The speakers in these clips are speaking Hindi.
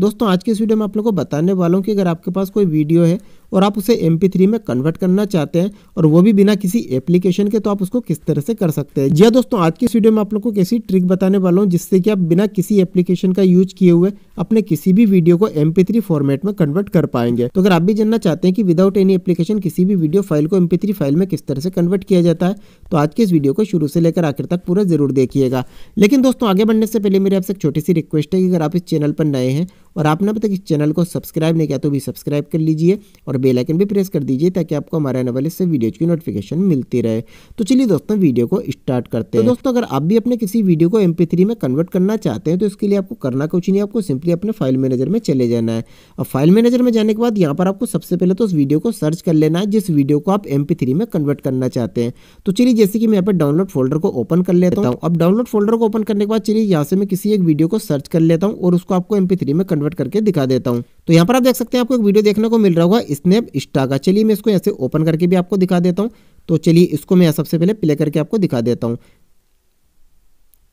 दोस्तों आज के इस वीडियो में आप लोगों को बताने वाला हूँ कि अगर आपके पास कोई वीडियो है और आप उसे एम थ्री में कन्वर्ट करना चाहते हैं और वो भी बिना किसी एप्लीकेशन के तो आप उसको किस तरह से कर सकते हैं जी हाँ दोस्तों आज की इस वीडियो में आप लोग को कैसी ट्रिक बताने वाला हूँ जिससे कि आप बिना किसी एप्लीकेशन का यूज किए हुए अपने किसी भी वीडियो को एम फॉर्मेट में कन्वर्ट कर पाएंगे तो अगर आप भी जानना चाहते हैं कि विदाउट एनी एप्लीकेशन किसी भी वीडियो फाइल को एम फाइल में किस तरह से कन्वर्ट किया जाता है तो आज के इस वीडियो को शुरू से लेकर आखिर तक पूरा जरूर देखिएगा लेकिन दोस्तों आगे बढ़ने से पहले मेरी आपसे एक छोटी सी रिक्वेस्ट है कि अगर आप इस चैनल पर नए हैं और आपने अभी तक इस चैनल को सब्सक्राइब नहीं किया तो भी सब्सक्राइब कर लीजिए और बेलाइकन भी प्रेस कर दीजिए ताकि आपको हमारे आने वाले से वीडियो की नोटिफिकेशन मिलती रहे तो चलिए दोस्तों वीडियो को स्टार्ट करते तो हैं तो दोस्तों अगर आप भी अपने किसी वीडियो को एम में कन्वर्ट करना चाहते हैं तो इसके लिए आपको करना कुछ नहीं आपको सिंपली अपने फाइल मैनेजर में चले जाना है और फाइल मैनेजर में जाने के बाद यहाँ पर आपको सबसे पहले तो उस वीडियो को सर्च कर लेना है जिस वीडियो को आप एम में कन्वर्ट करना चाहते हैं तो चलिए जैसे कि मैं यहाँ पर डाउनलोड फोल्डर को ओपन कर लेता हूँ अब डाउनलोड फोल्डर को ओपन करने के बाद चलिए यहाँ से मैं किसी एक वीडियो को सर्च कर लेता हूँ और उसको आपको एम में कन्वर्ट कन्वर्ट करके दिखा देता हूँ तो यहाँ पर आप देख सकते हैं आपको एक वीडियो देखने को मिल रहा होगा स्नैप इंस्टा का चलिए मैं इसको ऐसे ओपन करके भी आपको दिखा देता हूँ तो चलिए इसको मैं सबसे पहले प्ले करके आपको दिखा देता हूँ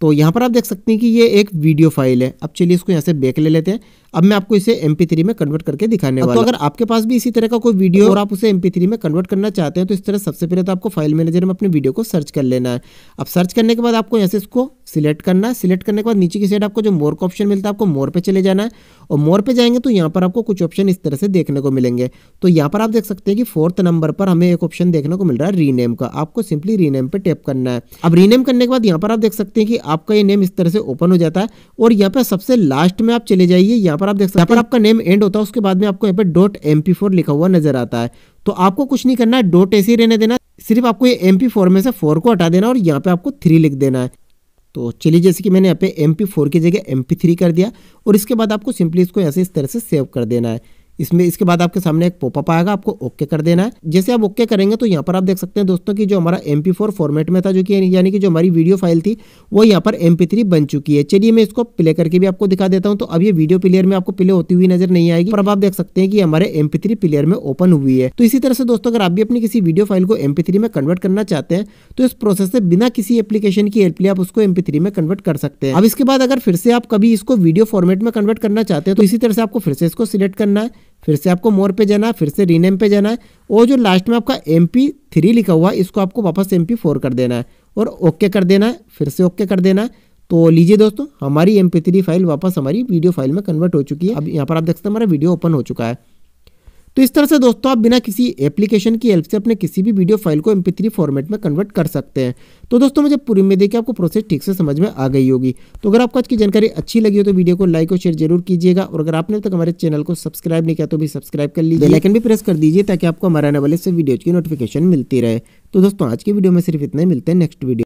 तो यहाँ पर आप देख सकते हैं कि ये एक वीडियो फाइल है अब चलिए इसको यहाँ से बैक ले लेते हैं अब मैं आपको इसे एम में कन्वर्ट करके दिखाने तो वाला हूँ तो अगर आपके पास भी इसी तरह का कोई वीडियो और आप उसे एम में कन्वर्ट करना चाहते हैं तो इस तरह सबसे पहले तो आपको फाइल मैनेजर में अपने वीडियो को सर्च कर लेना है अब सर्च करने के बाद आपको यहाँ से इसको सिलेक्ट करना है सिलेक्ट करने के बाद नीचे की साइड आपको जो मोर का ऑप्शन मिलता है आपको मोर पे चले जाना है और मोर पे जाएंगे तो यहाँ पर आपको कुछ ऑप्शन इस तरह से देखने को मिलेंगे तो यहाँ पर आप देख सकते हैं कि फोर्थ नंबर पर हमें एक ऑप्शन देखने को मिल रहा है रीनेम का आपको सिंपली रीनेम पे टैप करना है अब रीनेम करने के बाद यहाँ पर आप देख सकते हैं कि आपका ये नेम इस तरह से ओपन हो जाता है और यहाँ पर सबसे लास्ट में आप चले जाइए यहाँ पर आप देख सकते हैं पर आपका नेम एंड होता है उसके बाद में आपको यहाँ पर डॉट एम लिखा हुआ नजर आता है तो आपको कुछ नहीं करना है डॉट ऐसे ही रहने देना सिर्फ आपको ये एम पी फोर में से फोर को हटा देना और यहाँ पे आपको थ्री लिख देना है तो चलिए जैसे कि मैंने यहाँ पे एम पी फोर की जगह एम पी थ्री कर दिया और इसके बाद आपको सिंपली इसको ऐसे इस तरह से सेव कर देना है इसमें इसके बाद आपके सामने एक पोपअप आएगा आपको ओके कर देना है जैसे आप ओके करेंगे तो यहाँ पर आप देख सकते हैं दोस्तों कि जो हमारा एम फॉर्मेट में था जो कि यानी कि जो हमारी वीडियो फाइल थी वो यहाँ पर एम बन चुकी है चलिए मैं इसको प्ले करके भी आपको दिखा देता हूँ तो अब ये वीडियो प्लेयर में आपको प्ले होती हुई नजर नहीं आएगी पर अब आप देख सकते हैं कि हमारे एम प्लेयर में ओपन हुई है तो इसी तरह से दोस्तों अगर आप भी अपनी किसी वीडियो फाइल को एम में कन्वर्ट करना चाहते हैं तो इस प्रोसेस से बिना किसी एप्लीकेशन की हेल्प आप उसको एम में कन्वर्ट कर सकते हैं अब इसके बाद अगर फिर से आप कभी इसको वीडियो फॉर्मेट में कन्वर्ट करना चाहते हैं तो इसी तरह से आपको फिर से इसको सिलेक्ट करना है फिर से आपको मोर पे जाना है फिर से रीनेम पे जाना है और जो लास्ट में आपका एम पी थ्री लिखा हुआ है इसको आपको वापस एम पी फोर कर देना है और ओके कर देना है फिर से ओके कर देना है तो लीजिए दोस्तों हमारी एम पी थ्री फाइल वापस हमारी वीडियो फाइल में कन्वर्ट हो चुकी है अब यहाँ पर आप देख सकते हैं हमारा वीडियो ओपन हो चुका है तो इस तरह से दोस्तों आप बिना किसी एप्लीकेशन की हेल्प से अपने किसी भी वीडियो फाइल को एम फॉर्मेट में कन्वर्ट कर सकते हैं तो दोस्तों मुझे पूरी उम्मीद है कि आपको प्रोसेस ठीक से समझ में आ गई होगी तो अगर आपको आज की जानकारी अच्छी लगी हो तो वीडियो को लाइक और शेयर जरूर कीजिएगा और अगर आपने तक हमारे चैनल को सब्सक्राइब नहीं किया तो भी सब्सक्राइब कर लीजिए लेकिन भी प्रेस कर दीजिए ताकि आपको हमारे आने वाले से वीडियो की नोटिफिकेशन मिलती रहे तो दोस्तों आज की वीडियो में सिर्फ इतना ही मिलते हैं नेक्स्ट वीडियो